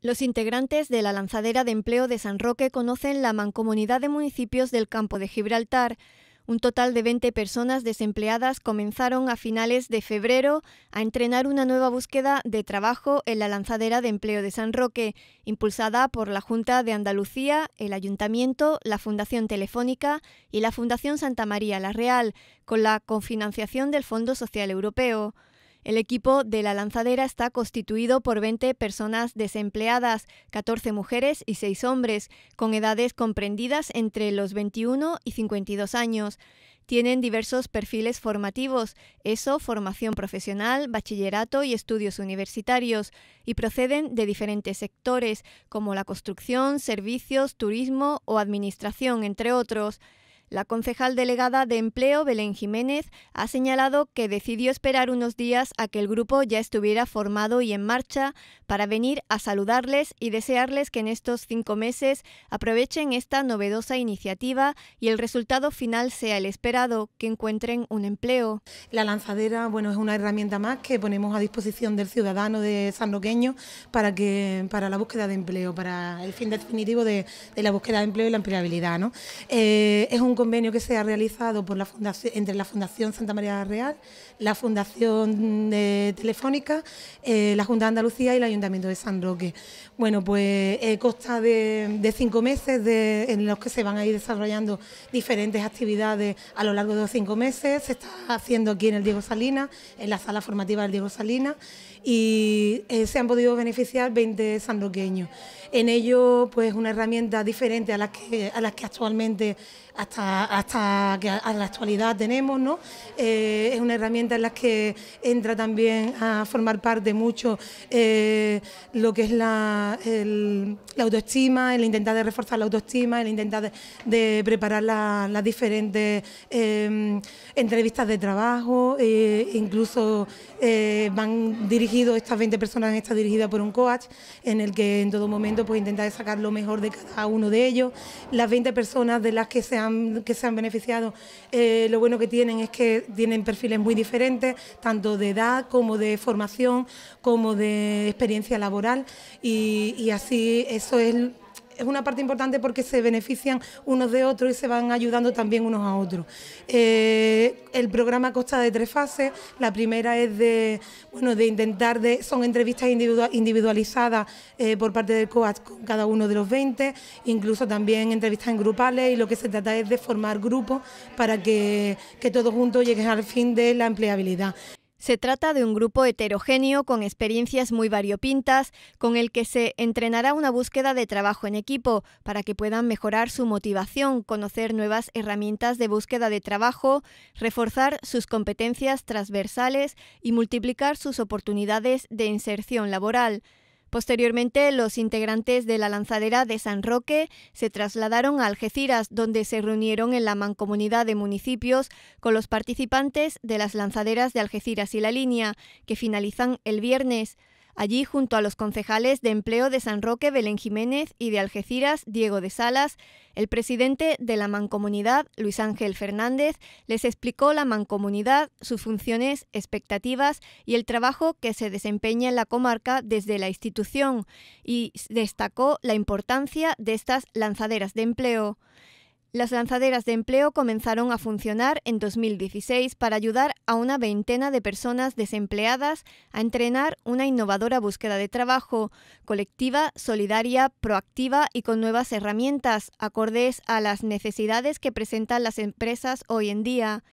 Los integrantes de la lanzadera de empleo de San Roque conocen la mancomunidad de municipios del campo de Gibraltar. Un total de 20 personas desempleadas comenzaron a finales de febrero a entrenar una nueva búsqueda de trabajo en la lanzadera de empleo de San Roque, impulsada por la Junta de Andalucía, el Ayuntamiento, la Fundación Telefónica y la Fundación Santa María la Real, con la cofinanciación del Fondo Social Europeo. El equipo de la lanzadera está constituido por 20 personas desempleadas, 14 mujeres y 6 hombres, con edades comprendidas entre los 21 y 52 años. Tienen diversos perfiles formativos, ESO, formación profesional, bachillerato y estudios universitarios, y proceden de diferentes sectores, como la construcción, servicios, turismo o administración, entre otros. La concejal delegada de Empleo, Belén Jiménez, ha señalado que decidió esperar unos días a que el grupo ya estuviera formado y en marcha para venir a saludarles y desearles que en estos cinco meses aprovechen esta novedosa iniciativa y el resultado final sea el esperado, que encuentren un empleo. La lanzadera bueno, es una herramienta más que ponemos a disposición del ciudadano de San para, que, para la búsqueda de empleo, para el fin definitivo de, la búsqueda de empleo y la empleabilidad. Eh, es un convenio que se ha realizado por la fundación, entre la Fundación Santa María Real, la Fundación eh, Telefónica, eh, la Junta de Andalucía y el Ayuntamiento de San Roque. Bueno, pues eh, consta de, cinco meses en los que se van a ir desarrollando diferentes actividades a lo largo de los cinco meses. Se está haciendo aquí en el Diego Salinas, en la sala formativa del Diego Salinas, y se han podido beneficiar 20 sanroqueños. En ello, pues una herramienta diferente a la que, a las que actualmente hasta hasta que a la actualidad tenemos, ¿no? Eh, es una herramienta en la que entra también a formar parte mucho eh, lo que es la, la, autoestima, el intentar de reforzar la autoestima, el intentar de, preparar las diferentes em, entrevistas de trabajo, eh, incluso van dirigidos, estas 20 personas está dirigidas por un coach, en el que en todo momento pues intentar sacar lo mejor de cada uno de ellos. Las 20 personas de las que se han que se han beneficiado, eh, lo bueno que tienen es que tienen perfiles muy diferentes, tanto de edad como de formación, como de experiencia laboral, y, y así eso es es una parte importante porque se benefician unos de otros y se van ayudando también unos a otros. Eh, el programa consta de tres fases. La primera es de, intentar, de, son entrevistas individualizadas eh, por parte del COAT con cada uno de los 20, incluso también entrevistas en grupales y lo que se trata es de formar grupos para que todos juntos lleguen al fin de la empleabilidad. Se trata de un grupo heterogéneo con experiencias muy variopintas, con el que se entrenará una búsqueda de trabajo en equipo para que puedan mejorar su motivación, conocer nuevas herramientas de búsqueda de trabajo, reforzar sus competencias transversales y multiplicar sus oportunidades de inserción laboral. Posteriormente, los integrantes de la lanzadera de San Roque se trasladaron a Algeciras, donde se reunieron en la mancomunidad de municipios con los participantes de las lanzaderas de Algeciras y La Línea, que finalizan el viernes. Allí, junto a los concejales de empleo de San Roque, Belén Jiménez y de Algeciras, Diego de Salas, el presidente de la mancomunidad, Luis Ángel Fernández, les explicó la mancomunidad, sus funciones, expectativas y el trabajo que se desempeña en la comarca desde la institución y destacó la importancia de estas lanzaderas de empleo. Las lanzaderas de empleo comenzaron a funcionar en 2016 para ayudar a una veintena de personas desempleadas a entrenar una innovadora búsqueda de trabajo, colectiva, solidaria, proactiva y con nuevas herramientas, acordes a las necesidades que presentan las empresas hoy en día.